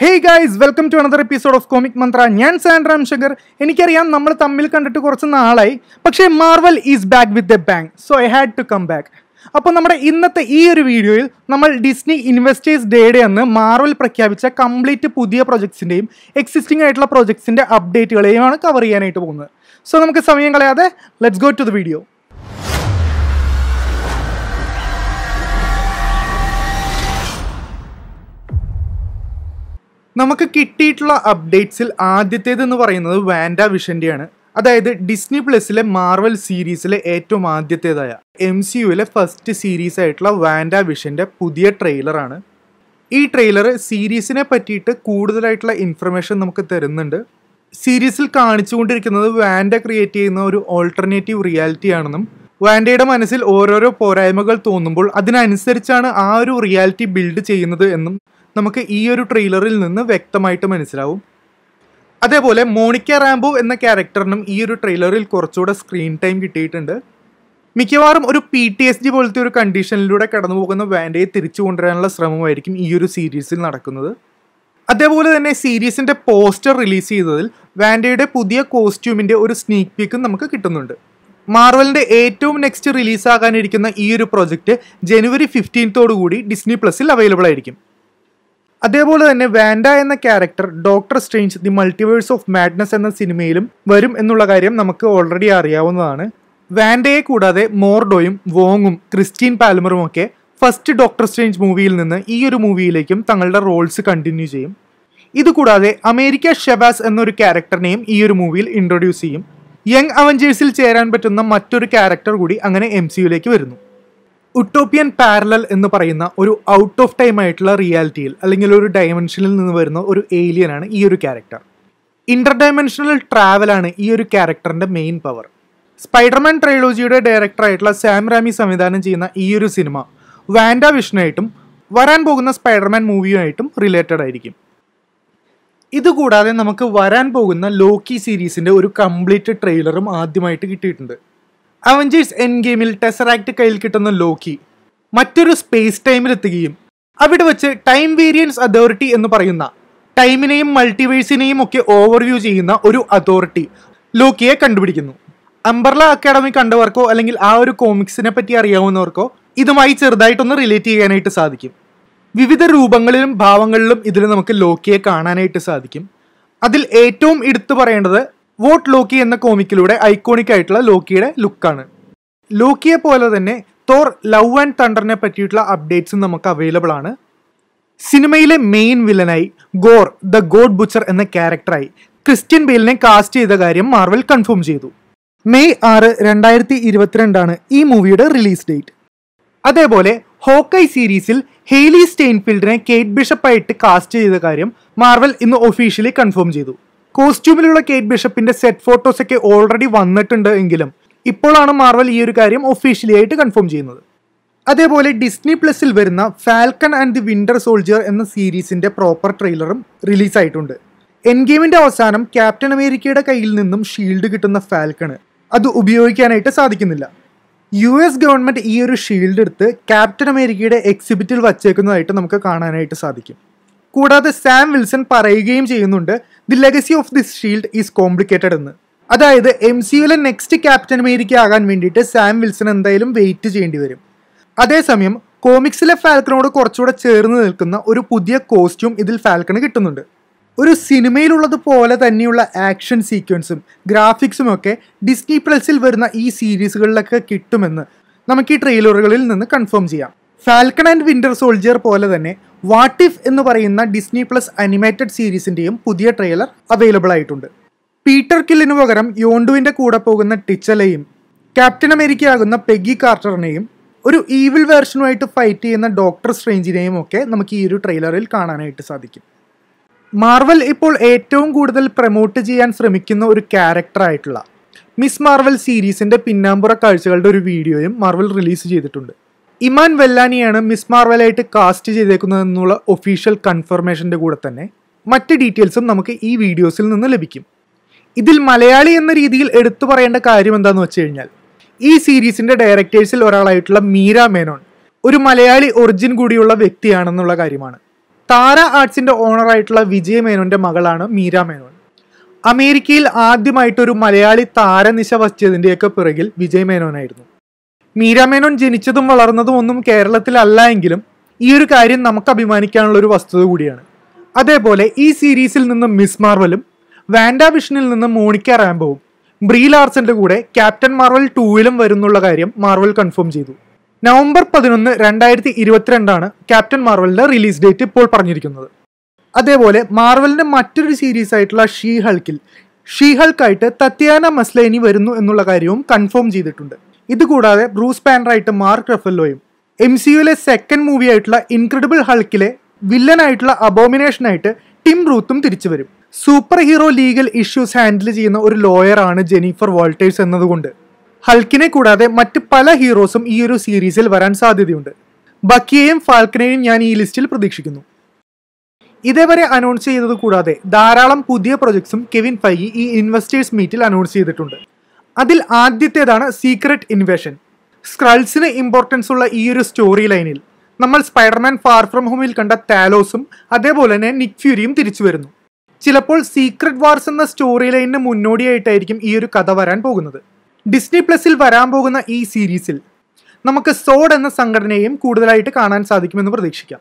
hey guys welcome to another episode of comic Mantra ഞാൻ സാൻഡ്രാം ശങ്കർ എനിക്കറിയാം നമ്മൾ തമ്മിൽ കണ്ടിട്ട് കുറച്ച് നാളായി പക്ഷേ Marvel is back with a bang so I had to come back അപ്പോൾ നമ്മുടെ ഇന്നത്തെ ഈ ഒരു വീഡിയോയിൽ നമ്മൾ ഡിസ്നി ഇൻവെസ്റ്റേഴ്സ് ഡേയുടെ അന്ന് മാർവൽ പ്രഖ്യാപിച്ച കംപ്ലീറ്റ് പുതിയ പ്രൊജക്ട്സിൻ്റെയും എക്സിസ്റ്റിംഗ് ആയിട്ടുള്ള പ്രൊജക്ട്സിൻ്റെ അപ്ഡേറ്റുകളെയുമാണ് കവർ ചെയ്യാനായിട്ട് പോകുന്നത് സോ നമുക്ക് സമയം കളയാതെ let's go to the video നമുക്ക് കിട്ടിയിട്ടുള്ള അപ്ഡേറ്റ്സിൽ എന്ന് പറയുന്നത് വാൻഡ വിഷൻ്റെയാണ് അതായത് ഡിസ്നി പ്ലസിലെ മാർവൽ സീരീസിലെ ഏറ്റവും ആദ്യത്തേതായ എം സി യുയിലെ ഫസ്റ്റ് സീരീസ് ആയിട്ടുള്ള വാൻഡ വിഷൻ്റെ പുതിയ ട്രെയിലറാണ് ഈ ട്രെയിലർ സീരീസിനെ പറ്റിയിട്ട് കൂടുതലായിട്ടുള്ള ഇൻഫർമേഷൻ നമുക്ക് തരുന്നുണ്ട് സീരീസിൽ കാണിച്ചുകൊണ്ടിരിക്കുന്നത് വാൻഡ ക്രിയേറ്റ് ചെയ്യുന്ന ഒരു ഓൾട്ടർനേറ്റീവ് റിയാലിറ്റി ആണെന്നും വാൻഡയുടെ മനസ്സിൽ ഓരോരോ പോരായ്മകൾ തോന്നുമ്പോൾ അതിനനുസരിച്ചാണ് ആ ഒരു റിയാലിറ്റി ബിൽഡ് ചെയ്യുന്നത് എന്നും നമുക്ക് ഈ ഒരു ട്രെയിലറിൽ നിന്ന് വ്യക്തമായിട്ട് മനസ്സിലാവും അതേപോലെ മോണിക്ക റാംബോ എന്ന ക്യാരക്ടറിനും ഈ ഒരു ട്രെയിലറിൽ കുറച്ചുകൂടെ സ്ക്രീൻ ടൈം കിട്ടിയിട്ടുണ്ട് മിക്കവാറും ഒരു പി ടി എസ് ഡി പോലത്തെ ഒരു കണ്ടീഷനിലൂടെ കടന്നു പോകുന്ന വാൻഡയെ തിരിച്ചു കൊണ്ടുവരാനുള്ള ശ്രമമായിരിക്കും ഈ ഒരു സീരീസിൽ നടക്കുന്നത് അതേപോലെ തന്നെ സീരീസിൻ്റെ പോസ്റ്റർ റിലീസ് ചെയ്തതിൽ വാൻഡയുടെ പുതിയ കോസ്റ്റ്യൂമിൻ്റെ ഒരു സ്നീക്ക് പീക്കും നമുക്ക് കിട്ടുന്നുണ്ട് മാർവലിൻ്റെ ഏറ്റവും നെക്സ്റ്റ് റിലീസാകാനിരിക്കുന്ന ഈ ഒരു പ്രൊജക്റ്റ് ജനുവരി ഫിഫ്റ്റീൻത്തോടു കൂടി ഡിസ്നി പ്ലസിൽ അവൈലബിൾ ആയിരിക്കും അതേപോലെ തന്നെ വാൻഡ എന്ന character doctor Strange the multiverse of madness എന്ന സിനിമയിലും വരും എന്നുള്ള കാര്യം നമുക്ക് ഓൾറെഡി അറിയാവുന്നതാണ് വാൻഡയെ കൂടാതെ മോർഡോയും വോങ്ങും ക്രിസ്റ്റീൻ പാൽമറും ഒക്കെ ഫസ്റ്റ് ഡോക്ടർ സ്ട്രേഞ്ച് മൂവിയിൽ നിന്ന് ഈ ഒരു മൂവിയിലേക്കും തങ്ങളുടെ റോൾസ് കണ്ടിന്യൂ ചെയ്യും ഇതുകൂടാതെ അമേരിക്ക ഷെബാസ് എന്നൊരു ക്യാരക്ടറിനെയും ഈ ഒരു മൂവിയിൽ ഇൻട്രൊഡ്യൂസ് ചെയ്യും യങ് അവഞ്ചേഴ്സിൽ ചേരാൻ പറ്റുന്ന മറ്റൊരു ക്യാരക്ടർ കൂടി അങ്ങനെ എം സിയുലേക്ക് വരുന്നു ഉട്ടോപ്യൻ പാരലൽ എന്ന് പറയുന്ന ഒരു ഔട്ട് ഓഫ് ടൈം ആയിട്ടുള്ള റിയാലിറ്റിയിൽ അല്ലെങ്കിൽ ഒരു ഡയമെൻഷനിൽ നിന്ന് വരുന്ന ഒരു ഏലിയനാണ് ഈ ഒരു ക്യാരക്ടർ ഇന്റർ ഡയമെൻഷനൽ ട്രാവലാണ് ഈ ഒരു ക്യാരക്ടറിന്റെ മെയിൻ പവർ സ്പൈഡർമാൻ ട്രൈലോജിയുടെ ഡയറക്ടറായിട്ടുള്ള സാം റാമി സംവിധാനം ചെയ്യുന്ന ഈ ഒരു സിനിമ വാൻഡ വിഷ്ണുമായിട്ടും വരാൻ പോകുന്ന സ്പൈഡർമാൻ മൂവിയുമായിട്ടും റിലേറ്റഡ് ആയിരിക്കും ഇതുകൂടാതെ നമുക്ക് വരാൻ പോകുന്ന ലോക്കി സീരീസിൻ്റെ ഒരു കംപ്ലീറ്റ് ട്രെയിലറും ആദ്യമായിട്ട് കിട്ടിയിട്ടുണ്ട് അവഞ്ചേഴ്സ് എൻ ഗെയിമിൽ ടെസറാക്ട് കയ്യിൽ കിട്ടുന്ന ലോക്കി മറ്റൊരു സ്പേസ് ടൈമിലെത്തുകയും അവിടെ വെച്ച് ടൈം വേരിയൻസ് അതോറിറ്റി എന്ന് പറയുന്ന ടൈമിനെയും മൾട്ടിവേഴ്സിനെയും ഒക്കെ ഓവർവ്യൂ ചെയ്യുന്ന ഒരു അതോറിറ്റി ലോക്കിയെ കണ്ടുപിടിക്കുന്നു അംബർല അക്കാഡമി കണ്ടവർക്കോ അല്ലെങ്കിൽ ആ ഒരു കോമിക്സിനെ പറ്റി അറിയാവുന്നവർക്കോ ഇതുമായി ചെറുതായിട്ടൊന്ന് റിലേറ്റ് ചെയ്യാനായിട്ട് സാധിക്കും വിവിധ രൂപങ്ങളിലും ഭാവങ്ങളിലും ഇതിൽ നമുക്ക് ലോക്കിയെ കാണാനായിട്ട് സാധിക്കും അതിൽ ഏറ്റവും എടുത്തു പറയേണ്ടത് വോട്ട് ലോക്കി എന്ന കോമിക്കിലൂടെ ഐക്കോണിക് ആയിട്ടുള്ള ലോക്കിയുടെ ലുക്കാണ് ലോക്കിയെ പോലെ തന്നെ തോർ ലവ് ആൻഡ് തണ്ടറിനെ പറ്റിയിട്ടുള്ള അപ്ഡേറ്റ്സും നമുക്ക് അവൈലബിൾ ആണ് സിനിമയിലെ മെയിൻ വില്ലനായി ഗോർ ദ ഗോഡ് ബുച്ചർ എന്ന ക്യാരക്ടറായി ക്രിസ്ത്യൻ ബെയിലിനെ കാസ്റ്റ് ചെയ്ത കാര്യം മാർവൽ കൺഫേം ചെയ്തു മെയ് ആറ് രണ്ടായിരത്തി ഇരുപത്തിരണ്ടാണ് ഈ മൂവിയുടെ റിലീസ് ഡേറ്റ് അതേപോലെ ഹോക്കൈ സീരീസിൽ ഹെയ്ലി സ്റ്റെയിൻഫീൽഡിനെ കേറ്റ് ബിഷപ്പായിട്ട് കാസ്റ്റ് ചെയ്ത കാര്യം മാർവൽ ഇന്ന് ഒഫീഷ്യലി കൺഫേം ചെയ്തു കോസ്റ്റ്യൂമിലുള്ള കേറ്റ് ബിഷപ്പിന്റെ സെറ്റ് ഫോട്ടോസ് ഒക്കെ ഓൾറെഡി വന്നിട്ടുണ്ട് എങ്കിലും ഇപ്പോഴാണ് മാർവൽ ഈ ഒരു കാര്യം ഒഫീഷ്യലി ആയിട്ട് കൺഫേം ചെയ്യുന്നത് അതേപോലെ ഡിസ്നി പ്ലസിൽ വരുന്ന Falcon and the winter soldier എന്ന സീരീസിന്റെ പ്രോപ്പർ ട്രെയിലറും റിലീസായിട്ടുണ്ട് എൻ ഗെയിമിന്റെ അവസാനം ക്യാപ്റ്റൻ അമേരിക്കയുടെ കയ്യിൽ നിന്നും ഷീൽഡ് കിട്ടുന്ന ഫാൽക്കണ് അത് ഉപയോഗിക്കാനായിട്ട് സാധിക്കുന്നില്ല യു എസ് ഗവൺമെന്റ് ഈ ഒരു ഷീൽഡ് എടുത്ത് ക്യാപ്റ്റൻ അമേരിക്കയുടെ എക്സിബിറ്റിൽ വച്ചേക്കുന്നതായിട്ട് നമുക്ക് കാണാനായിട്ട് സാധിക്കും കൂടാതെ സാം വിൽസൺ പറയുകയും ചെയ്യുന്നുണ്ട് the legacy of this shield is complicated എന്ന് അതായത് എം സി യുലെ നെക്സ്റ്റ് ക്യാപ്റ്റൻ അമേരിക്ക ആകാൻ വേണ്ടിയിട്ട് സാം വിൽസൺ എന്തായാലും വെയിറ്റ് ചെയ്യേണ്ടി വരും അതേസമയം കോമിക്സിലെ ഫാൽക്കണോട് കുറച്ചുകൂടെ ചേർന്ന് നിൽക്കുന്ന ഒരു പുതിയ കോസ്റ്റ്യൂം ഇതിൽ ഫാൽക്കണ് കിട്ടുന്നുണ്ട് ഒരു സിനിമയിലുള്ളത് പോലെ തന്നെയുള്ള ആക്ഷൻ സീക്വൻസും ഗ്രാഫിക്സും ഒക്കെ ഡിസ്നി പ്ലസിൽ വരുന്ന ഈ സീരീസുകളിലൊക്കെ കിട്ടുമെന്ന് നമുക്ക് ഈ ട്രെയിലറുകളിൽ നിന്ന് കൺഫേം ചെയ്യാം ഫാൽക്കൺ ആൻഡ് വിന്റർ സോൾജിയർ പോലെ തന്നെ വാട്ട് ഇഫ് എന്ന് പറയുന്ന ഡിസ്നി പ്ലസ് അനിമേറ്റഡ് സീരീസിൻ്റെയും പുതിയ ട്രെയിലർ അവൈലബിൾ ആയിട്ടുണ്ട് പീറ്റർ കില്ലിന് പകരം യോണ്ടുവിൻ്റെ കൂടെ പോകുന്ന ടിച്ചലയും ക്യാപ്റ്റൻ അമേരിക്കയാകുന്ന പെഗി കാർട്ടറിനെയും ഒരു ഈവിൽ വേർഷനുമായിട്ട് ഫൈറ്റ് ചെയ്യുന്ന ഡോക്ടർ സ്ട്രേഞ്ചിനെയും ഒക്കെ നമുക്ക് ഈ ഒരു ട്രെയിലറിൽ കാണാനായിട്ട് സാധിക്കും മാർവൽ ഇപ്പോൾ ഏറ്റവും കൂടുതൽ പ്രൊമോട്ട് ചെയ്യാൻ ശ്രമിക്കുന്ന ഒരു ക്യാരക്ടറായിട്ടുള്ള മിസ് മാർവൽ സീരീസിൻ്റെ പിന്നാമ്പുറ കാഴ്ചകളുടെ ഒരു വീഡിയോയും മാർവൽ റിലീസ് ചെയ്തിട്ടുണ്ട് ഇമാൻ വെല്ലാനിയാണ് മിസ് മാർവലായിട്ട് കാസ്റ്റ് ചെയ്തേക്കുന്നത് എന്നുള്ള ഒഫീഷ്യൽ കൺഫർമേഷൻ്റെ കൂടെ തന്നെ മറ്റ് ഡീറ്റെയിൽസും നമുക്ക് ഈ വീഡിയോസിൽ നിന്ന് ലഭിക്കും ഇതിൽ മലയാളി എന്ന രീതിയിൽ എടുത്തു പറയേണ്ട കാര്യം എന്താന്ന് വെച്ച് കഴിഞ്ഞാൽ ഈ സീരീസിൻ്റെ ഡയറക്ടേഴ്സിൽ ഒരാളായിട്ടുള്ള മീര മേനോൻ ഒരു മലയാളി ഒറിജിൻ കൂടിയുള്ള വ്യക്തിയാണെന്നുള്ള കാര്യമാണ് താര ആർട്സിൻ്റെ ഓണറായിട്ടുള്ള വിജയ മേനോൻ്റെ മകളാണ് മീര മേനോൻ അമേരിക്കയിൽ ആദ്യമായിട്ടൊരു മലയാളി താരനിശ വച്ചതിൻ്റെയൊക്കെ പിറകിൽ വിജയ് മേനോനായിരുന്നു മീരാമേനോൻ ജനിച്ചതും വളർന്നതും ഒന്നും കേരളത്തിലല്ല എങ്കിലും ഈ ഒരു കാര്യം നമുക്ക് അഭിമാനിക്കാനുള്ള ഒരു വസ്തുത കൂടിയാണ് അതേപോലെ ഈ സീരീസിൽ നിന്നും മിസ് മാർവലും വാൻഡ വിഷനിൽ നിന്നും മോണിക്ക റാംബോവും ബ്രീ ലാർസന്റെ കൂടെ ക്യാപ്റ്റൻ മാർവൽ ടൂവിലും വരുന്നുള്ള കാര്യം മാർവൽ കൺഫേം ചെയ്തു നവംബർ പതിനൊന്ന് രണ്ടായിരത്തി ഇരുപത്തിരണ്ടാണ് ക്യാപ്റ്റൻ മാർവലിന്റെ റിലീസ് ഡേറ്റ് ഇപ്പോൾ പറഞ്ഞിരിക്കുന്നത് അതേപോലെ മാർവലിന്റെ മറ്റൊരു സീരീസ് ആയിട്ടുള്ള ഷീ ഹൾക്കിൽ ഷീ ഹൾക്കായിട്ട് തത്യാന മസ്ലേനി വരുന്നു എന്നുള്ള കാര്യവും കൺഫേം ചെയ്തിട്ടുണ്ട് ഇതുകൂടാതെ ബ്രൂസ് പാൻഡറായിട്ട് മാർക്ക് റഫല്ലോയും എം സി യുയിലെ സെക്കൻഡ് മൂവി ആയിട്ടുള്ള ഇൻക്രെഡിബിൾ ഹൾക്കിലെ വില്ലനായിട്ടുള്ള അബോമിനേഷനായിട്ട് ടിം റൂത്തും തിരിച്ചു വരും super hero legal issues handle ചെയ്യുന്ന ഒരു ലോയറാണ് ജെനീഫർ വോൾട്ടേഴ്സ് എന്നതുകൊണ്ട് ഹൾക്കിനെ കൂടാതെ മറ്റ് പല ഹീറോസും ഈ ഒരു സീരീസിൽ വരാൻ സാധ്യതയുണ്ട് ബക്കിയെയും ഫാൽക്കനെയും ഞാൻ ഈ ലിസ്റ്റിൽ പ്രതീക്ഷിക്കുന്നു ഇതേവരെ അനൗൺസ് ചെയ്തത് കൂടാതെ ധാരാളം പുതിയ പ്രൊജക്ട്സും കെവിൻ ഫൈഗി ഈ ഇൻവെസ്റ്റേഴ്സ് മീറ്റിൽ അനൗൺസ് ചെയ്തിട്ടുണ്ട് അതിൽ ആദ്യത്തേതാണ് സീക്രട്ട് ഇൻവേഷൻ സ്ക്രൾസിന് ഇമ്പോർട്ടൻസ് ഉള്ള ഈ ഒരു സ്റ്റോറി ലൈനിൽ നമ്മൾ സ്പൈഡർമാൻ ഫാർ ഫ്രം ഹോമിൽ കണ്ട താലോസും അതേപോലെ തന്നെ നിക് തിരിച്ചു വരുന്നു ചിലപ്പോൾ സീക്രട്ട് വാർസ് എന്ന സ്റ്റോറി ലൈനിന് മുന്നോടിയായിട്ടായിരിക്കും ഈ ഒരു കഥ വരാൻ പോകുന്നത് ഡിസ്നി പ്ലസിൽ വരാൻ പോകുന്ന ഈ സീരീസിൽ നമുക്ക് സോഡ് എന്ന സംഘടനയെയും കൂടുതലായിട്ട് കാണാൻ സാധിക്കുമെന്ന് പ്രതീക്ഷിക്കാം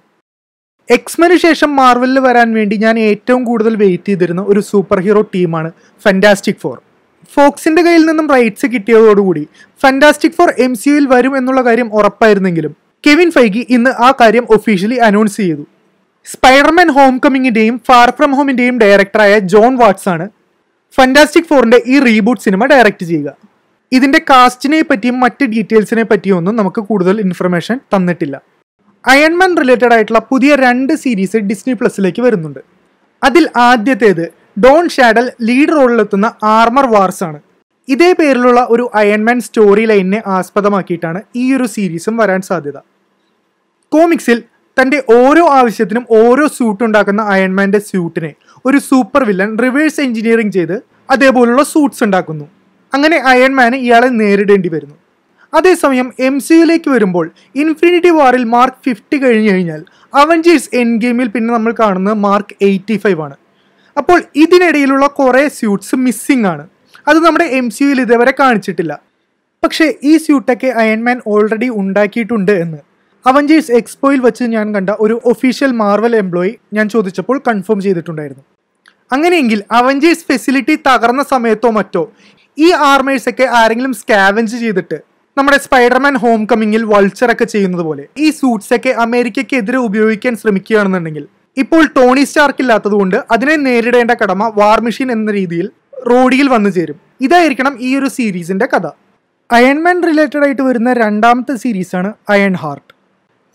എക്സ്മന് ശേഷം മാർവലിൽ വരാൻ വേണ്ടി ഞാൻ ഏറ്റവും കൂടുതൽ വെയിറ്റ് ചെയ്തിരുന്ന ഒരു സൂപ്പർ ഹീറോ ടീമാണ് ഫാൻറ്റാസ്റ്റിക് ഫോർ ഫോക്സിന്റെ കയ്യിൽ നിന്നും റൈറ്റ്സ് കിട്ടിയതോടുകൂടി ഫാന്റാസ്റ്റിക് ഫോർ എം സി യുയിൽ വരും എന്നുള്ള കാര്യം ഉറപ്പായിരുന്നെങ്കിലും കെവിൻ ഫൈഗി ഇന്ന് ആ കാര്യം ഒഫീഷ്യലി അനൗൺസ് ചെയ്തു സ്പൈഡർമാൻ ഹോം കമ്മിങ്ങിന്റെയും ഫാർ ഫ്രം ഹോമിന്റെയും ഡയറക്ടറായ ജോൺ വാട്സ് ആണ് ഫാന്റാസ്റ്റിക് ഫോറിന്റെ ഈ റീബൂട്ട് സിനിമ ഡയറക്റ്റ് ചെയ്യുക ഇതിന്റെ കാസ്റ്റിനെ പറ്റിയും മറ്റ് ഡീറ്റെയിൽസിനെ പറ്റിയും ഒന്നും നമുക്ക് കൂടുതൽ ഇൻഫർമേഷൻ തന്നിട്ടില്ല അയൺമാൻ റിലേറ്റഡ് ആയിട്ടുള്ള പുതിയ രണ്ട് സീരീസ് ഡിസ്നി പ്ലസിലേക്ക് വരുന്നുണ്ട് അതിൽ ആദ്യത്തേത് ഡോൺ ഷാഡൽ ലീഡ് റോളിലെത്തുന്ന ആർമർ വാർസ് ആണ് ഇതേ പേരിലുള്ള ഒരു അയൺമാൻ സ്റ്റോറി ലൈനിനെ ആസ്പദമാക്കിയിട്ടാണ് ഈ ഒരു സീരീസും വരാൻ സാധ്യത കോമിക്സിൽ തൻ്റെ ഓരോ ആവശ്യത്തിനും ഓരോ സ്യൂട്ട് ഉണ്ടാക്കുന്ന അയൺമാൻ്റെ സ്യൂട്ടിനെ ഒരു സൂപ്പർ വില്ലൻ റിവേഴ്സ് എഞ്ചിനീയറിംഗ് ചെയ്ത് അതേപോലുള്ള സൂട്ട്സ് ഉണ്ടാക്കുന്നു അങ്ങനെ അയൺമാന് ഇയാളെ നേരിടേണ്ടി വരുന്നു അതേസമയം എം സിയുലേക്ക് വരുമ്പോൾ ഇൻഫിനിറ്റി വാറിൽ മാർക്ക് ഫിഫ്റ്റി കഴിഞ്ഞു കഴിഞ്ഞാൽ അവഞ്ചേഴ്സ് എൻ ഗെയിമിൽ പിന്നെ നമ്മൾ കാണുന്നത് മാർക്ക് എയ്റ്റി ഫൈവ് ആണ് അപ്പോൾ ഇതിനിടയിലുള്ള കുറേ സ്യൂട്ട്സ് മിസ്സിംഗ് ആണ് അത് നമ്മുടെ എം സി യുയിൽ ഇതുവരെ കാണിച്ചിട്ടില്ല പക്ഷേ ഈ സ്യൂട്ടൊക്കെ അയൺമാൻ ഓൾറെഡി ഉണ്ടാക്കിയിട്ടുണ്ട് എന്ന് അവഞ്ചേഴ്സ് എക്സ്പോയിൽ വെച്ച് ഞാൻ കണ്ട ഒരു ഒഫീഷ്യൽ മാർവൽ എംപ്ലോയി ഞാൻ ചോദിച്ചപ്പോൾ കൺഫേം ചെയ്തിട്ടുണ്ടായിരുന്നു അങ്ങനെയെങ്കിൽ അവഞ്ചേഴ്സ് ഫെസിലിറ്റി തകർന്ന സമയത്തോ മറ്റോ ഈ ആർമേഴ്സൊക്കെ ആരെങ്കിലും സ്കാവഞ്ച് ചെയ്തിട്ട് നമ്മുടെ സ്പൈഡർമാൻ ഹോം കമ്മിങ്ങിൽ വൾച്ചറൊക്കെ ചെയ്യുന്നത് പോലെ ഈ സൂട്ട്സൊക്കെ അമേരിക്കയ്ക്കെതിരെ ഉപയോഗിക്കാൻ ശ്രമിക്കുകയാണെന്നുണ്ടെങ്കിൽ ഇപ്പോൾ ടോണി സ്റ്റാർക്ക് ഇല്ലാത്തതുകൊണ്ട് അതിനെ നേരിടേണ്ട കടമ വാർ മെഷീൻ എന്ന രീതിയിൽ റോഡിയിൽ വന്നു ചേരും ഇതായിരിക്കണം ഈ ഒരു സീരീസിൻ്റെ കഥ അയൺമാൻ റിലേറ്റഡ് ആയിട്ട് വരുന്ന രണ്ടാമത്തെ സീരീസാണ് അയൺ ഹാർട്ട്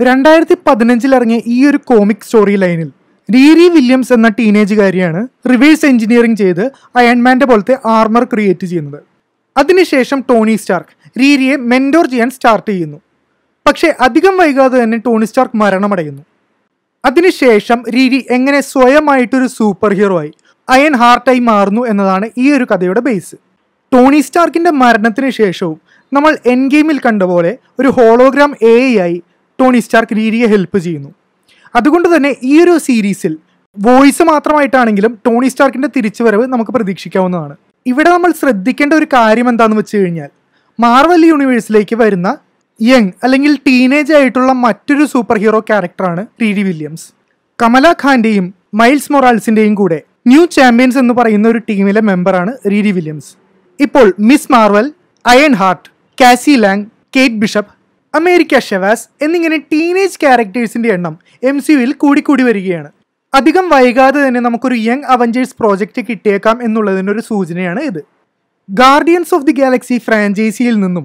രണ്ടായിരത്തി പതിനഞ്ചിൽ ഇറങ്ങിയ ഈ ഒരു കോമിക് സ്റ്റോറി ലൈനിൽ രീരി വില്യംസ് എന്ന ടീനേജുകാരിയാണ് റിവേഴ്സ് എഞ്ചിനീയറിംഗ് ചെയ്ത് അയൺമാൻ്റെ പോലത്തെ ആർമർ ക്രിയേറ്റ് ചെയ്യുന്നത് അതിനുശേഷം ടോണി സ്റ്റാർക്ക് രീരിയെ മെൻഡോർ ചെയ്യാൻ സ്റ്റാർട്ട് ചെയ്യുന്നു പക്ഷേ അധികം വൈകാതെ തന്നെ ടോണി സ്റ്റാർക്ക് മരണമടയുന്നു അതിനുശേഷം രീതി എങ്ങനെ സ്വയമായിട്ടൊരു സൂപ്പർ ഹീറോ ആയി അയൺ ഹാർട്ടായി മാറുന്നു എന്നതാണ് ഈ ഒരു കഥയുടെ ബേസ് ടോണി സ്റ്റാർക്കിൻ്റെ മരണത്തിന് ശേഷവും നമ്മൾ എൻ ഗെയിമിൽ കണ്ട പോലെ ഒരു ഹോളോഗ്രാം എ ആയി ടോണി സ്റ്റാർക്ക് രീതിയെ ഹെൽപ്പ് ചെയ്യുന്നു അതുകൊണ്ട് തന്നെ ഈ ഒരു സീരീസിൽ വോയിസ് മാത്രമായിട്ടാണെങ്കിലും ടോണി സ്റ്റാർക്കിൻ്റെ തിരിച്ചുവരവ് നമുക്ക് പ്രതീക്ഷിക്കാവുന്നതാണ് ഇവിടെ നമ്മൾ ശ്രദ്ധിക്കേണ്ട ഒരു കാര്യം എന്താണെന്ന് വെച്ച് കഴിഞ്ഞാൽ മാർവൽ യൂണിവേഴ്സിലേക്ക് വരുന്ന യങ് അല്ലെങ്കിൽ ടീനേജ് ആയിട്ടുള്ള മറ്റൊരു സൂപ്പർ ഹീറോ ക്യാരക്ടറാണ് ടി ഡി വില്യംസ് കമല ഖാന്റെയും മൈൽസ് മൊറാൾസിന്റെയും കൂടെ ന്യൂ ചാമ്പ്യൻസ് എന്ന് പറയുന്ന ഒരു ടീമിലെ മെമ്പറാണ് റീഡി വില്യംസ് ഇപ്പോൾ miss Marvel iron heart Cassie Lang Kate Bishop America Chavez എന്നിങ്ങനെ ടീനേജ് ക്യാരക്ടേഴ്സിന്റെ എണ്ണം എം സി യുയിൽ കൂടിക്കൂടി വരികയാണ് അധികം വൈകാതെ തന്നെ നമുക്കൊരു യങ് അവഞ്ചേഴ്സ് പ്രോജക്റ്റ് കിട്ടിയേക്കാം എന്നുള്ളതിനൊരു സൂചനയാണ് ഇത് ഗാർഡിയൻസ് ഓഫ് ദി ഗാലക്സി ഫ്രാഞ്ചൈസിയിൽ നിന്നും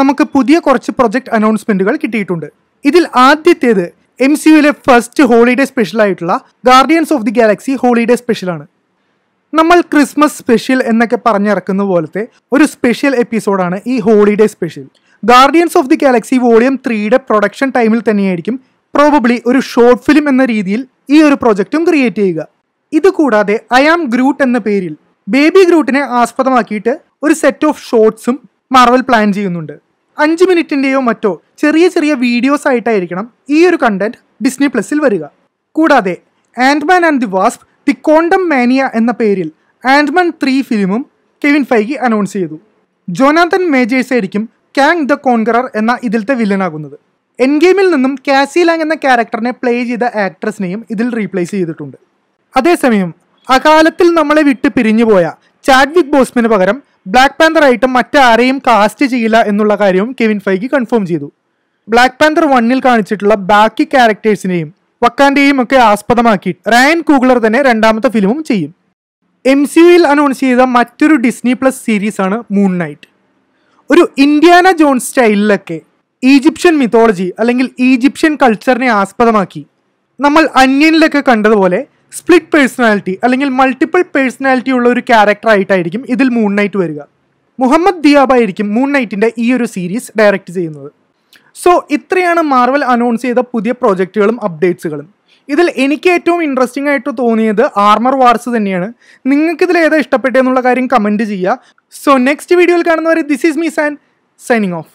നമുക്ക് പുതിയ കുറച്ച് പ്രൊജക്ട് അനൗൺസ്മെന്റുകൾ കിട്ടിയിട്ടുണ്ട് ഇതിൽ ആദ്യത്തേത് എം സി യുവിലെ ഫസ്റ്റ് ഹോളിഡേ സ്പെഷ്യൽ ആയിട്ടുള്ള guardians of the galaxy holiday സ്പെഷ്യലാണ് നമ്മൾ ക്രിസ്മസ് സ്പെഷ്യൽ എന്നൊക്കെ പറഞ്ഞിറക്കുന്ന പോലത്തെ ഒരു സ്പെഷ്യൽ എപ്പിസോഡാണ് ഈ holiday special guardians of the galaxy volume ത്രീയുടെ പ്രൊഡക്ഷൻ ടൈമിൽ തന്നെയായിരിക്കും പ്രോബബ്ലി ഒരു ഷോർട്ട് ഫിലിം എന്ന രീതിയിൽ ഈ ഒരു പ്രൊജക്റ്റും ക്രിയേറ്റ് ചെയ്യുക ഇതുകൂടാതെ കൂടാതെ ഐ ആം ഗ്രൂട്ട് എന്ന പേരിൽ ബേബി ഗ്രൂട്ടിനെ ആസ്പദമാക്കിയിട്ട് ഒരു സെറ്റ് ഓഫ് ഷോർട്സും മാർവൽ പ്ലാൻ ചെയ്യുന്നുണ്ട് അഞ്ച് മിനിറ്റിൻ്റെയോ മറ്റോ ചെറിയ ചെറിയ വീഡിയോസ് ആയിട്ടായിരിക്കണം ഈ ഒരു കണ്ടന്റ് ഡിസ്നി പ്ലസിൽ വരിക കൂടാതെ ant man and the wasp the quantumania എന്ന പേരിൽ ആൻഡ്മാൻ ത്രീ ഫിലിമും കെവിൻ ഫൈഗി അനൗൺസ് ചെയ്തു ജോനാഥൻ മേജേഴ്സ് ആയിരിക്കും കാങ് ദ കോൺകറർ എന്ന ഇതിലത്തെ വില്ലനാകുന്നത് എൻ ഗെയിമിൽ നിന്നും കാസി ലാങ് എന്ന ക്യാരക്ടറിനെ പ്ലേ ചെയ്ത ആക്ട്രസിനെയും ഇതിൽ റീപ്ലേസ് ചെയ്തിട്ടുണ്ട് അതേസമയം അകാലത്തിൽ നമ്മളെ വിട്ട് പിരിഞ്ഞുപോയ ചാഡ്വിക് ബോസ്മിന് പകരം ബ്ലാക്ക് പാന്തർ ആയിട്ട് മറ്റാരെയും കാസ്റ്റ് ചെയ്യില്ല എന്നുള്ള കാര്യവും കെവിൻ ഫൈഗി കൺഫേം ചെയ്തു ബ്ലാക്ക് പാന്തർ വണ്ണിൽ കാണിച്ചിട്ടുള്ള ബാക്കി ക്യാരക്ടേഴ്സിനെയും വക്കാന്റെയും ഒക്കെ ആസ്പദമാക്കി റയൻ കൂഗ്ലർ തന്നെ രണ്ടാമത്തെ ഫിലിമും ചെയ്യും എം സി യുയിൽ അനൗൺസ് ചെയ്ത മറ്റൊരു ഡിസ്നി പ്ലസ് സീരീസ് ആണ് മൂൺ നൈറ്റ് ഒരു ഇന്ത്യാന ജോൺ സ്റ്റൈലിലൊക്കെ ഈജിപ്ഷ്യൻ മിത്തോളജി അല്ലെങ്കിൽ ഈജിപ്ഷ്യൻ കൾച്ചറിനെ ആസ്പദമാക്കി നമ്മൾ അന്യനിലൊക്കെ കണ്ടതുപോലെ സ്പ്ലിറ്റ് പേഴ്സണാലിറ്റി അല്ലെങ്കിൽ മൾട്ടിപ്പിൾ പേഴ്സണാലിറ്റി ഉള്ള ഒരു ക്യാരക്ടറായിട്ടായിരിക്കും ഇതിൽ മൂൺ നൈറ്റ് വരിക മുഹമ്മദ് ആയിരിക്കും മൂൺ നൈറ്റിൻ്റെ ഈ ഒരു സീരീസ് ഡയറക്റ്റ് ചെയ്യുന്നത് സോ ഇത്രയാണ് മാർവൽ അനൗൺസ് ചെയ്ത പുതിയ പ്രോജക്റ്റുകളും അപ്ഡേറ്റ്സുകളും ഇതിൽ എനിക്ക് ഏറ്റവും ഇൻട്രസ്റ്റിംഗ് ആയിട്ട് തോന്നിയത് ആർമർ വാർസ് തന്നെയാണ് നിങ്ങൾക്ക് ഇതിൽ ഏതാ ഇഷ്ടപ്പെട്ടെന്നുള്ള കാര്യം കമൻറ്റ് ചെയ്യുക സോ നെക്സ്റ്റ് വീഡിയോയിൽ കാണുന്നവർ this is me and signing of